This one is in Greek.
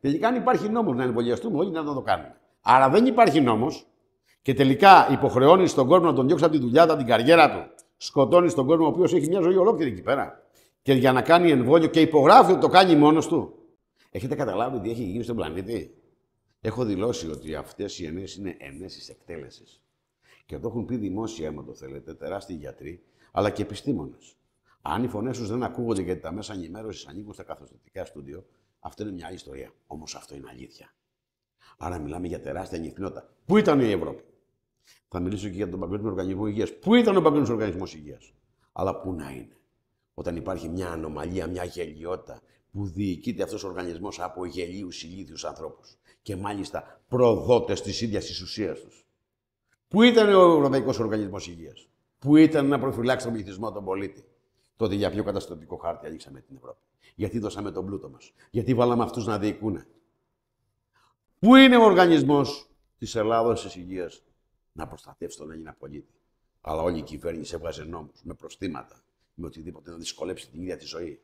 Τελικά, αν υπάρχει νόμος να εμβολιαστούμε όλοι, να το κάνουμε. Άρα δεν υπάρχει νόμος και τελικά υποχρεώνει τον κόσμο να τον διώξει από τη δουλειά, από την καριέρα του. Σκοτώνει τον κόσμο ο οποίος έχει μια ζωή ολόκληρη εκεί πέρα. Και για να κάνει εμβόλιο και υπογράφει ότι το κάνει μόνος του. Έχετε καταλάβει τι έχει γίνει στον πλανήτη. Έχω δηλώσει ότι αυτές οι ενέσεις είναι ενέσεις εκτέλεσης. Και το έχουν πει δημόσια, αν το θέλετε, τεράστιοι γιατροί, αλλά και επιστήμονες. Αν οι φωνές δεν ακούγονται γιατί τα μέσα ενημέρωσης ανήκουν στα καθοστατικά στούντιο, αυτό είναι μια άλλη ιστορία. Όμως αυτό είναι αλήθεια. Άρα μιλάμε για τεράστια ανιχνότητα. Πού ήταν η Ευρώπη. Θα μιλήσω και για τον Παγκόσμιο Οργανισμό Υγείας. Πού ήταν ο Παγκόσμιος Οργανισμός Υγείας. Αλλά πού να είναι. Όταν υπάρχει μια ανομαλία, μια γελιότητα που διοικείται αυτός ο οργανισμός από γελίους ηλίθιους ανθρώπους και μάλιστα προδότες της ίδιας της ουσίας τους. Πού ήταν ο Ευρωπαϊκός Οργανισμός Υγείας. Πού ήταν να προφυλάξει τον πληθυσμό, τον πολίτη. Τότε για ποιο καταστροφικό χάρτη ανοίξαμε την Ευρώπη. Γιατί δώσαμε τον πλούτο μας, Γιατί βάλαμε αυτούς να διοικούν. Πού είναι ο οργανισμός της Ελλάδος της Υγείας να προστατεύσει τον Έλληνα πολίτη. Αλλά όλη η κυβέρνηση έβγαζε νόμους με προστήματα, με οτιδήποτε να δυσκολέψει την ίδια τη ζωή.